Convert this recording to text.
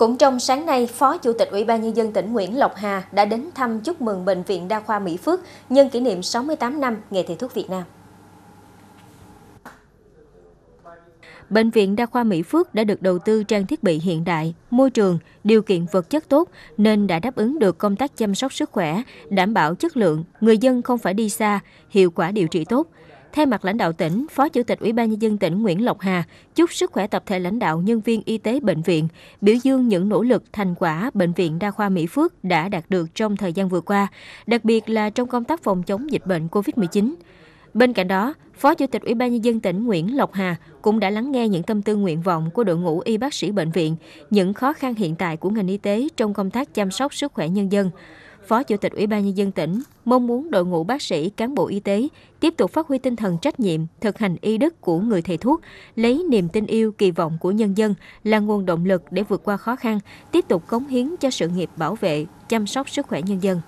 Cũng trong sáng nay, Phó Chủ tịch Ủy ban Nhân dân tỉnh Nguyễn Lộc Hà đã đến thăm chúc mừng Bệnh viện Đa khoa Mỹ Phước nhân kỷ niệm 68 năm nghề Thầy thuốc Việt Nam. Bệnh viện Đa khoa Mỹ Phước đã được đầu tư trang thiết bị hiện đại, môi trường, điều kiện vật chất tốt nên đã đáp ứng được công tác chăm sóc sức khỏe, đảm bảo chất lượng, người dân không phải đi xa, hiệu quả điều trị tốt. Thay mặt lãnh đạo tỉnh, Phó Chủ tịch Ủy ban nhân dân tỉnh Nguyễn Lộc Hà chúc sức khỏe tập thể lãnh đạo nhân viên y tế bệnh viện, biểu dương những nỗ lực thành quả bệnh viện đa khoa Mỹ Phước đã đạt được trong thời gian vừa qua, đặc biệt là trong công tác phòng chống dịch bệnh COVID-19. Bên cạnh đó, Phó Chủ tịch Ủy ban nhân dân tỉnh Nguyễn Lộc Hà cũng đã lắng nghe những tâm tư nguyện vọng của đội ngũ y bác sĩ bệnh viện, những khó khăn hiện tại của ngành y tế trong công tác chăm sóc sức khỏe nhân dân. Phó Chủ tịch Ủy ban Nhân dân tỉnh mong muốn đội ngũ bác sĩ, cán bộ y tế tiếp tục phát huy tinh thần trách nhiệm, thực hành y đức của người thầy thuốc, lấy niềm tin yêu, kỳ vọng của nhân dân là nguồn động lực để vượt qua khó khăn, tiếp tục cống hiến cho sự nghiệp bảo vệ, chăm sóc sức khỏe nhân dân.